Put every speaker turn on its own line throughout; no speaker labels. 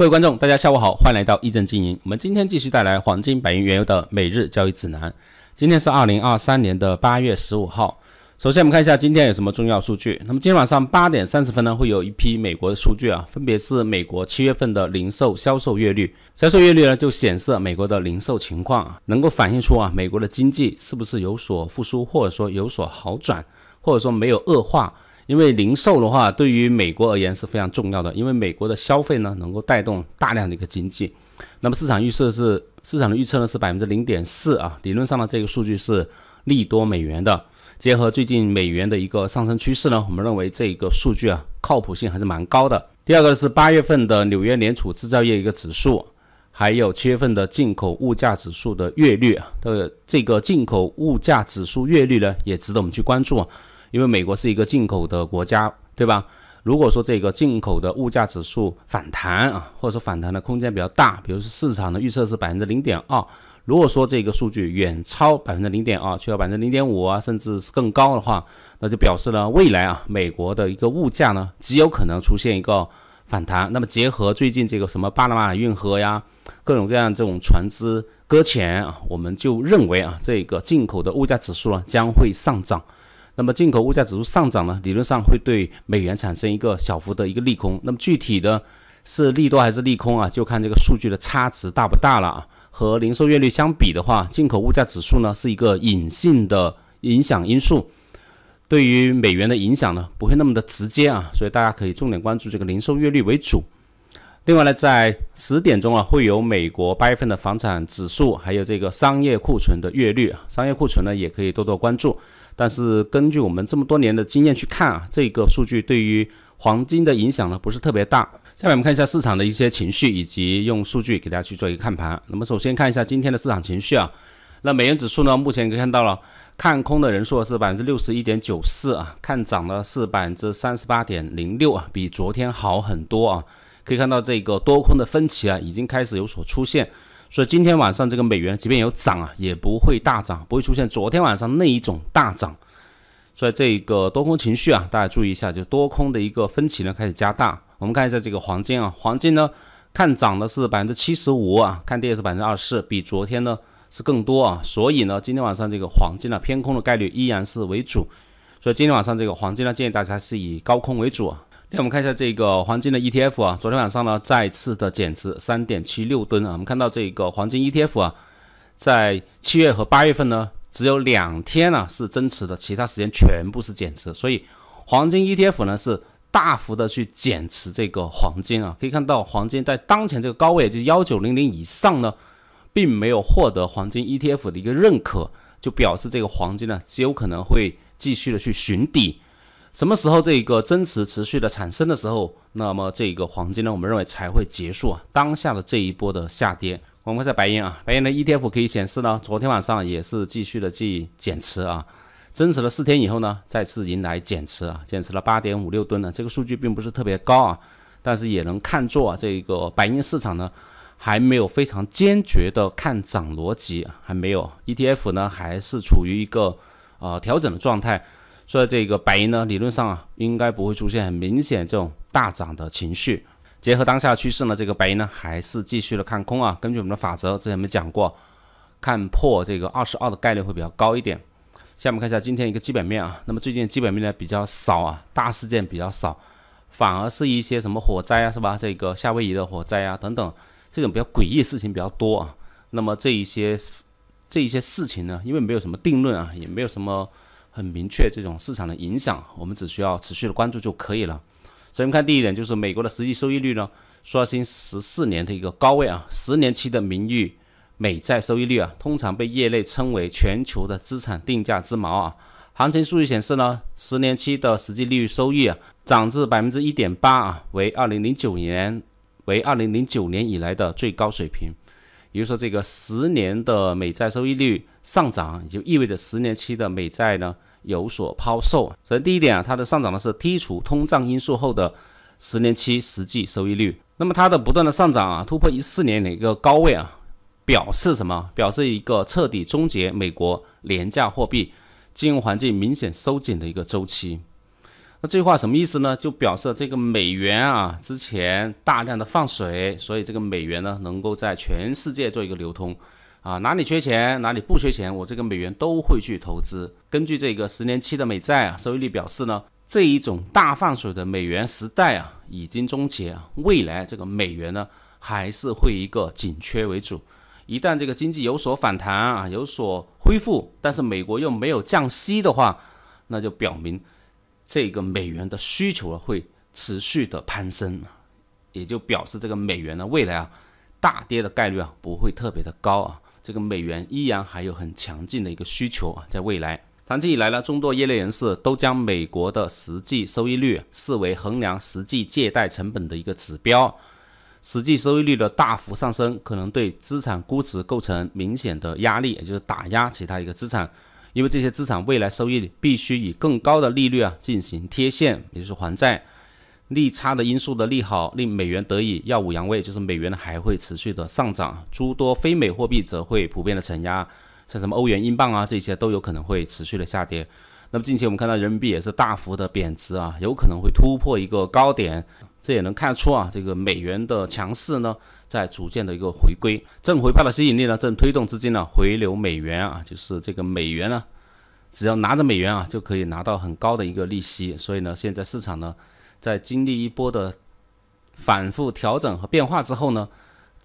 各位观众，大家下午好，欢迎来到易正经营。我们今天继续带来黄金、白银、原油的每日交易指南。今天是二零二三年的八月十五号。首先，我们看一下今天有什么重要数据。那么今天晚上八点三十分呢，会有一批美国的数据啊，分别是美国七月份的零售销售月率。销售月率呢，就显示美国的零售情况，啊，能够反映出啊，美国的经济是不是有所复苏，或者说有所好转，或者说没有恶化。因为零售的话，对于美国而言是非常重要的，因为美国的消费呢，能够带动大量的一个经济。那么市场预测是市场的预测呢是百分之零点四啊，理论上的这个数据是利多美元的。结合最近美元的一个上升趋势呢，我们认为这个数据啊，靠谱性还是蛮高的。第二个是八月份的纽约联储制造业一个指数，还有七月份的进口物价指数的月率啊，的这个进口物价指数月率呢，也值得我们去关注啊。因为美国是一个进口的国家，对吧？如果说这个进口的物价指数反弹啊，或者说反弹的空间比较大，比如说市场的预测是百分之零点二，如果说这个数据远超百分之零点二，去到百分之零点五啊，甚至是更高的话，那就表示呢未来啊美国的一个物价呢极有可能出现一个反弹。那么结合最近这个什么巴拿马运河呀，各种各样这种船只搁浅啊，我们就认为啊这个进口的物价指数呢将会上涨。那么进口物价指数上涨呢，理论上会对美元产生一个小幅的一个利空。那么具体的是利多还是利空啊？就看这个数据的差值大不大了啊。和零售月率相比的话，进口物价指数呢是一个隐性的影响因素，对于美元的影响呢不会那么的直接啊。所以大家可以重点关注这个零售月率为主。另外呢，在十点钟啊会有美国八月份的房产指数，还有这个商业库存的月率，商业库存呢也可以多多关注。但是根据我们这么多年的经验去看啊，这个数据对于黄金的影响呢不是特别大。下面我们看一下市场的一些情绪以及用数据给大家去做一个看盘。那么首先看一下今天的市场情绪啊，那美元指数呢目前可以看到了，看空的人数是百分之六十一点九四啊，看涨呢是百分之三十八点零六啊，比昨天好很多啊。可以看到这个多空的分歧啊已经开始有所出现。所以今天晚上这个美元即便有涨啊，也不会大涨，不会出现昨天晚上那一种大涨。所以这个多空情绪啊，大家注意一下，就多空的一个分歧呢开始加大。我们看一下这个黄金啊，黄金呢看涨的是百分之七十五啊，看跌是百分之二十四，比昨天呢是更多啊。所以呢，今天晚上这个黄金呢偏空的概率依然是为主。所以今天晚上这个黄金呢建议大家是以高空为主。啊，那我们看一下这个黄金的 ETF 啊，昨天晚上呢再次的减持三点七六吨啊。我们看到这个黄金 ETF 啊，在七月和八月份呢只有两天呢是增持的，其他时间全部是减持，所以黄金 ETF 呢是大幅的去减持这个黄金啊。可以看到，黄金在当前这个高位就幺九零零以上呢，并没有获得黄金 ETF 的一个认可，就表示这个黄金呢极有可能会继续的去寻底。什么时候这个增持持续的产生的时候，那么这个黄金呢，我们认为才会结束啊。当下的这一波的下跌，我们看下白银啊，白银的 ETF 可以显示呢，昨天晚上也是继续的去减持啊，增持了四天以后呢，再次迎来减持啊，减持了八点五六吨呢，这个数据并不是特别高啊，但是也能看作啊，这个白银市场呢还没有非常坚决的看涨逻辑，还没有 ETF 呢，还是处于一个呃调整的状态。所以这个白银呢，理论上啊，应该不会出现很明显这种大涨的情绪。结合当下趋势呢，这个白银呢还是继续的看空啊。根据我们的法则，之前我们讲过，看破这个二十二的概率会比较高一点。下面看一下今天一个基本面啊。那么最近基本面呢比较少啊，大事件比较少，反而是一些什么火灾啊，是吧？这个夏威夷的火灾啊等等，这种比较诡异事情比较多啊。那么这一些这一些事情呢，因为没有什么定论啊，也没有什么。很明确，这种市场的影响，我们只需要持续的关注就可以了。所以，我们看第一点，就是美国的实际收益率呢，刷新十四年的一个高位啊。十年期的名誉美债收益率啊，通常被业内称为全球的资产定价之锚啊。行情数据显示呢，十年期的实际利率收益啊，涨至百分之一点八啊，为二零零九年为二零零九年以来的最高水平。比如说，这个十年的美债收益率上涨，也就意味着十年期的美债呢有所抛售。所以第一点啊，它的上涨呢是剔除通胀因素后的十年期实际收益率。那么它的不断的上涨啊，突破一四年的一个高位啊，表示什么？表示一个彻底终结美国廉价货币、金融环境明显收紧的一个周期。那这句话什么意思呢？就表示这个美元啊，之前大量的放水，所以这个美元呢，能够在全世界做一个流通啊，哪里缺钱，哪里不缺钱，我这个美元都会去投资。根据这个十年期的美债啊，收益率表示呢，这一种大放水的美元时代啊，已经终结。未来这个美元呢，还是会一个紧缺为主。一旦这个经济有所反弹啊，有所恢复，但是美国又没有降息的话，那就表明。这个美元的需求啊会持续的攀升，也就表示这个美元呢未来啊大跌的概率啊不会特别的高啊，这个美元依然还有很强劲的一个需求啊，在未来，长期以来呢，众多业内人士都将美国的实际收益率视为衡量实际借贷成本的一个指标，实际收益率的大幅上升可能对资产估值构成明显的压力，也就是打压其他一个资产。因为这些资产未来收益必须以更高的利率啊进行贴现，也就是还债，利差的因素的利好令美元得以耀武扬威，就是美元还会持续的上涨，诸多非美货币则会普遍的承压，像什么欧元、英镑啊这些都有可能会持续的下跌。那么近期我们看到人民币也是大幅的贬值啊，有可能会突破一个高点，这也能看出啊这个美元的强势呢。在逐渐的一个回归，正回报的吸引力呢，正推动资金呢回流美元啊，就是这个美元呢，只要拿着美元啊，就可以拿到很高的一个利息。所以呢，现在市场呢，在经历一波的反复调整和变化之后呢，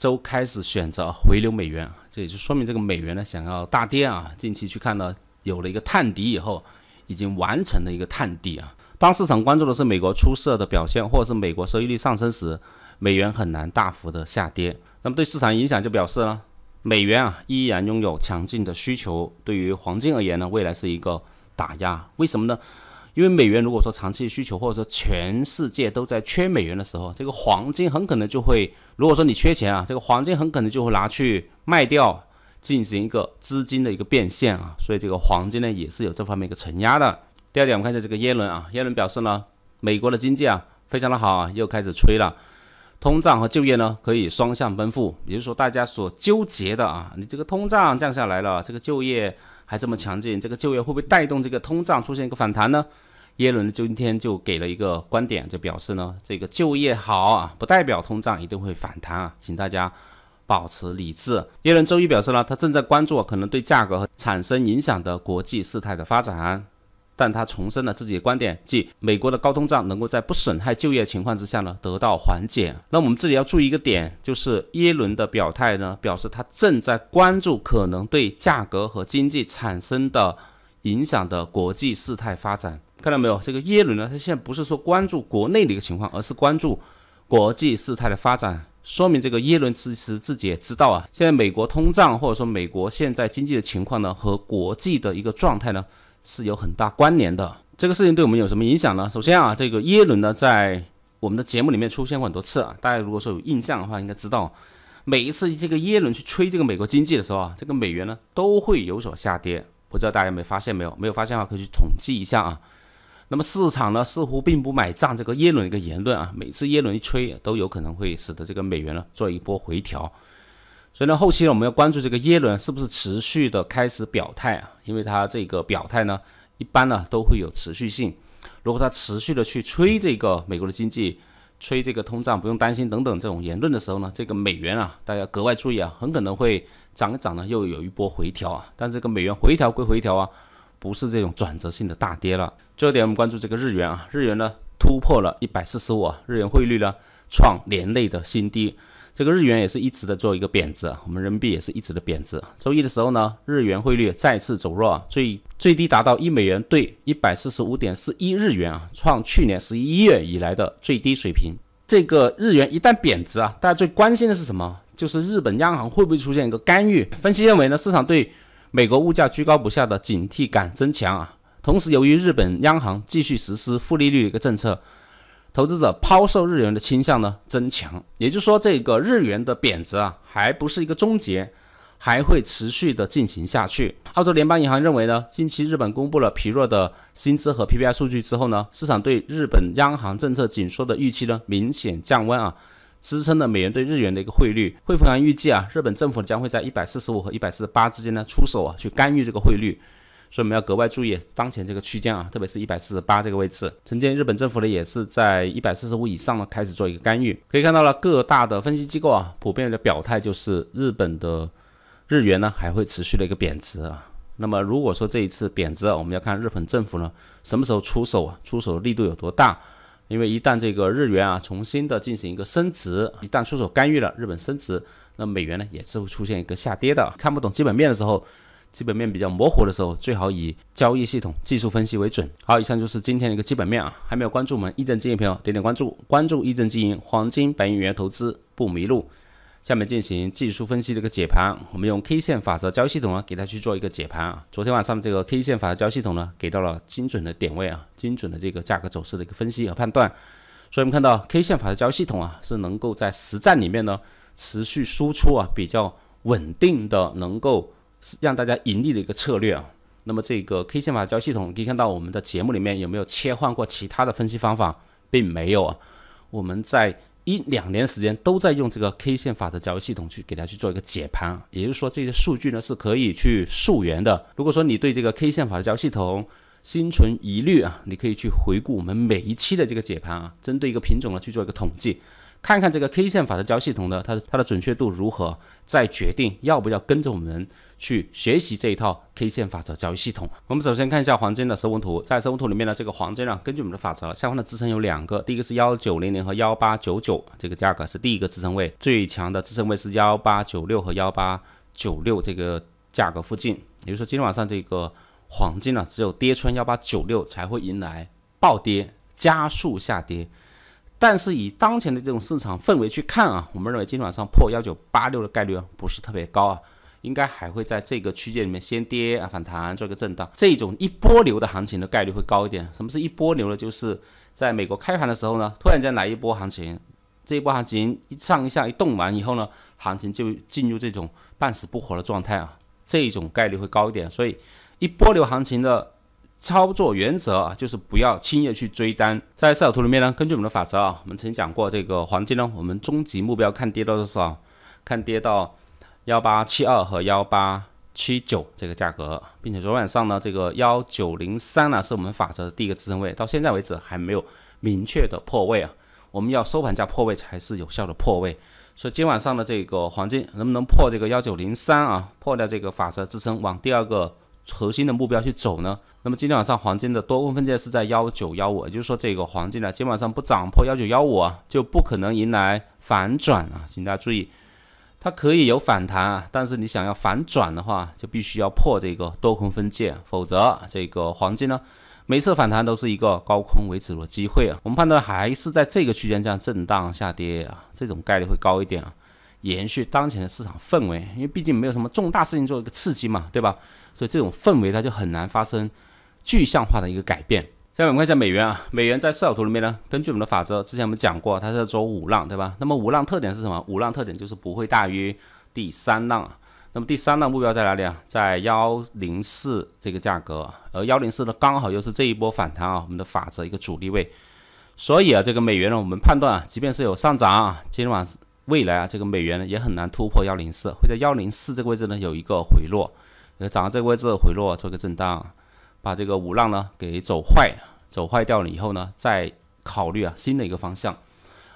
都开始选择回流美元，这也就说明这个美元呢想要大跌啊。近期去看呢，有了一个探底以后，已经完成了一个探底啊。当市场关注的是美国出色的表现，或者是美国收益率上升时。美元很难大幅的下跌，那么对市场影响就表示了，美元啊依然拥有强劲的需求。对于黄金而言呢，未来是一个打压，为什么呢？因为美元如果说长期需求或者说全世界都在缺美元的时候，这个黄金很可能就会，如果说你缺钱啊，这个黄金很可能就会拿去卖掉，进行一个资金的一个变现啊，所以这个黄金呢也是有这方面一个承压的。第二点，我们看一下这个耶伦啊，耶伦表示呢，美国的经济啊非常的好啊，又开始吹了。通胀和就业呢，可以双向奔赴。也就是说，大家所纠结的啊，你这个通胀降下来了，这个就业还这么强劲，这个就业会不会带动这个通胀出现一个反弹呢？耶伦今天就给了一个观点，就表示呢，这个就业好啊，不代表通胀一定会反弹啊，请大家保持理智。耶伦周一表示呢，他正在关注可能对价格产生影响的国际事态的发展。但他重申了自己的观点，即美国的高通胀能够在不损害就业情况之下呢得到缓解。那我们这里要注意一个点，就是耶伦的表态呢，表示他正在关注可能对价格和经济产生的影响的国际事态发展。看到没有，这个耶伦呢，他现在不是说关注国内的一个情况，而是关注国际事态的发展，说明这个耶伦其实自己也知道啊，现在美国通胀或者说美国现在经济的情况呢和国际的一个状态呢。是有很大关联的。这个事情对我们有什么影响呢？首先啊，这个耶伦呢，在我们的节目里面出现过很多次啊。大家如果说有印象的话，应该知道，每一次这个耶伦去吹这个美国经济的时候啊，这个美元呢都会有所下跌。不知道大家有没有发现没有？没有发现的话，可以去统计一下啊。那么市场呢似乎并不买账这个耶伦一个言论啊。每次耶伦一吹，都有可能会使得这个美元呢做一波回调。所以呢，后期呢，我们要关注这个耶伦是不是持续的开始表态啊？因为他这个表态呢，一般呢都会有持续性。如果他持续的去吹这个美国的经济，吹这个通胀，不用担心等等这种言论的时候呢，这个美元啊，大家格外注意啊，很可能会涨一涨呢，又有一波回调啊。但这个美元回调归回调啊，不是这种转折性的大跌了。最后点，我们关注这个日元啊，日元呢突破了一百四十五，日元汇率呢创年内的新低。这个日元也是一直的做一个贬值，我们人民币也是一直的贬值。周一的时候呢，日元汇率再次走弱，最最低达到一美元兑一百四十五点四一日元啊，创去年十一月以来的最低水平。这个日元一旦贬值啊，大家最关心的是什么？就是日本央行会不会出现一个干预？分析认为呢，市场对美国物价居高不下的警惕感增强啊，同时由于日本央行继续实施负利率的一个政策。投资者抛售日元的倾向呢增强，也就是说这个日元的贬值啊还不是一个终结，还会持续的进行下去。澳洲联邦银行认为呢，近期日本公布了疲弱的薪资和 PPI 数据之后呢，市场对日本央行政策紧缩的预期呢明显降温啊，支撑了美元对日元的一个汇率。汇丰银行预计啊，日本政府将会在一百四十五和一百四十八之间呢出手啊去干预这个汇率。所以我们要格外注意当前这个区间啊，特别是一百四十八这个位置。曾经日本政府呢也是在一百四十五以上呢开始做一个干预。可以看到了，各大的分析机构啊，普遍的表态就是日本的日元呢还会持续的一个贬值啊。那么如果说这一次贬值，我们要看日本政府呢什么时候出手啊，出手的力度有多大。因为一旦这个日元啊重新的进行一个升值，一旦出手干预了日本升值，那美元呢也是会出现一个下跌的。看不懂基本面的时候。基本面比较模糊的时候，最好以交易系统、技术分析为准。好，以上就是今天的一个基本面啊，还没有关注我们一正经营的朋友，点点关注，关注一正经营，黄金、白银、原油投资不迷路。下面进行技术分析的一个解盘，我们用 K 线法则交易系统啊，给它去做一个解盘啊。昨天晚上这个 K 线法则交易系统呢，给到了精准的点位啊，精准的这个价格走势的一个分析和判断。所以，我们看到 K 线法则交易系统啊，是能够在实战里面呢，持续输出啊，比较稳定的能够。让大家盈利的一个策略啊。那么这个 K 线法交易系统，可以看到我们的节目里面有没有切换过其他的分析方法，并没有啊。我们在一两年时间都在用这个 K 线法的交易系统去给它去做一个解盘，也就是说这些数据呢是可以去溯源的。如果说你对这个 K 线法的交易系统心存疑虑啊，你可以去回顾我们每一期的这个解盘啊，针对一个品种呢去做一个统计，看看这个 K 线法的交易系统呢，它它的准确度如何，再决定要不要跟着我们。去学习这一套 K 线法则交易系统。我们首先看一下黄金的收幅图，在收幅图里面呢，这个黄金呢，根据我们的法则，下方的支撑有两个，第一个是幺九零零和幺八九九这个价格是第一个支撑位，最强的支撑位是幺八九六和幺八九六这个价格附近。也就是说，今天晚上这个黄金呢，只有跌穿幺八九六才会迎来暴跌加速下跌。但是以当前的这种市场氛围去看啊，我们认为今天晚上破幺九八六的概率不是特别高啊。应该还会在这个区间里面先跌啊，反弹做一个震荡，这种一波流的行情的概率会高一点。什么是一波流呢？就是在美国开盘的时候呢，突然间来一波行情，这一波行情一上一下一动完以后呢，行情就进入这种半死不活的状态啊，这种概率会高一点。所以一波流行情的操作原则啊，就是不要轻易去追单。在视角图里面呢，根据我们的法则啊，我们曾经讲过，这个黄金呢，我们终极目标看跌到多少？看跌到。幺八七二和幺八七九这个价格，并且昨晚上呢，这个幺九零三呢是我们法则的第一个支撑位，到现在为止还没有明确的破位啊。我们要收盘价破位才是有效的破位，所以今晚上的这个黄金能不能破这个幺九零三啊？破掉这个法则支撑，往第二个核心的目标去走呢？那么今天晚上黄金的多空分界是在幺九幺五，也就是说这个黄金呢，今晚上不涨破幺九幺五啊，就不可能迎来反转啊，请大家注意。它可以有反弹啊，但是你想要反转的话，就必须要破这个多空分界，否则这个黄金呢，每次反弹都是一个高空为止的机会啊。我们判断还是在这个区间这样震荡下跌啊，这种概率会高一点啊。延续当前的市场氛围，因为毕竟没有什么重大事情做一个刺激嘛，对吧？所以这种氛围它就很难发生具象化的一个改变。下面我们看一下美元啊，美元在视角图里面呢，根据我们的法则，之前我们讲过，它是走五浪，对吧？那么五浪特点是什么？五浪特点就是不会大于第三浪。那么第三浪目标在哪里啊？在幺零四这个价格，而幺零四呢，刚好又是这一波反弹啊，我们的法则一个阻力位。所以啊，这个美元呢，我们判断啊，即便是有上涨啊，今晚未来啊，这个美元呢也很难突破幺零四，会在幺零四这个位置呢有一个回落，呃，涨到这个位置回落做一个震荡。把这个五浪呢给走坏，走坏掉了以后呢，再考虑啊新的一个方向。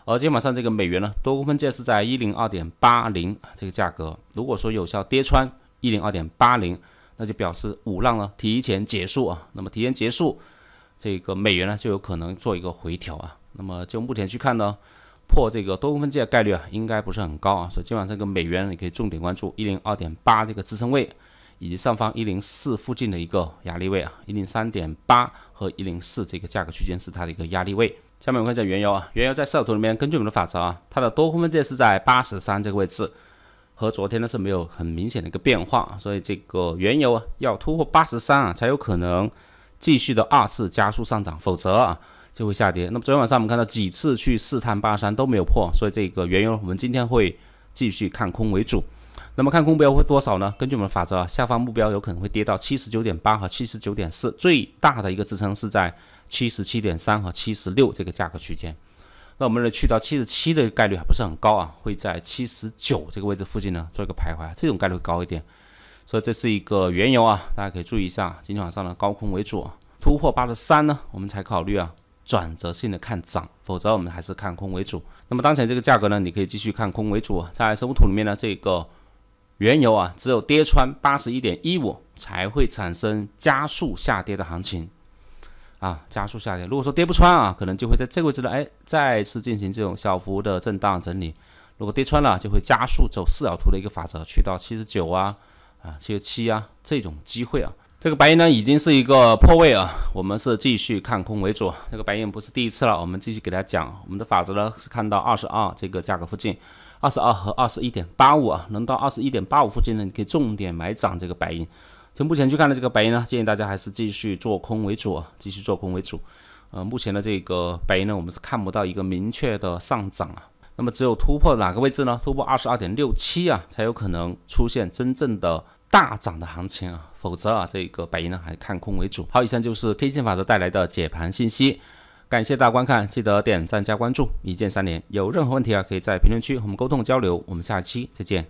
而今天晚上这个美元呢多空分界是在一零二点八零这个价格，如果说有效跌穿一零二点八零，那就表示五浪呢提前结束啊。那么提前结束，这个美元呢就有可能做一个回调啊。那么就目前去看呢，破这个多空分界概率啊应该不是很高啊，所以今天晚上这个美元你可以重点关注一零二点八这个支撑位。以及上方一零四附近的一个压力位啊，一零三点八和一零四这个价格区间是它的一个压力位。下面我们看一下原油啊，原油在小时图里面，根据我们的法则啊，它的多空分界是在八十三这个位置，和昨天呢是没有很明显的一个变化所以这个原油啊要突破八十三啊，才有可能继续的二次加速上涨，否则啊就会下跌。那么昨天晚上我们看到几次去试探八十三都没有破，所以这个原油我们今天会继续看空为主。那么看空标会多少呢？根据我们的法则啊，下方目标有可能会跌到七十九点八和七十九点四，最大的一个支撑是在七十七点三和七十六这个价格区间。那我们能去到七十七的概率还不是很高啊，会在七十九这个位置附近呢做一个徘徊，这种概率高一点。所以这是一个原油啊，大家可以注意一下。今天晚上的高空为主啊，突破八十三呢，我们才考虑啊转折性的看涨，否则我们还是看空为主。那么当前这个价格呢，你可以继续看空为主，在生物土里面呢这个。原油啊，只有跌穿八十一点一五才会产生加速下跌的行情啊，加速下跌。如果说跌不穿啊，可能就会在这个位置呢，哎，再次进行这种小幅的震荡整理。如果跌穿了，就会加速走四角图的一个法则，去到七十九啊，啊，七十七啊，这种机会啊。这个白银呢，已经是一个破位啊，我们是继续看空为主。这个白银不是第一次了，我们继续给大家讲，我们的法则呢是看到二十二这个价格附近。二十二和二十一点八五啊，能到二十一点八五附近呢，你可以重点买涨这个白银。从目前去看的这个白银呢，建议大家还是继续做空为主啊，继续做空为主。呃，目前的这个白银呢，我们是看不到一个明确的上涨啊。那么只有突破哪个位置呢？突破二十二点六七啊，才有可能出现真正的大涨的行情啊。否则啊，这个白银呢，还看空为主。好，以上就是 K 线法则带来的解盘信息。感谢大家观看，记得点赞加关注，一键三连。有任何问题啊，可以在评论区和我们沟通交流。我们下期再见。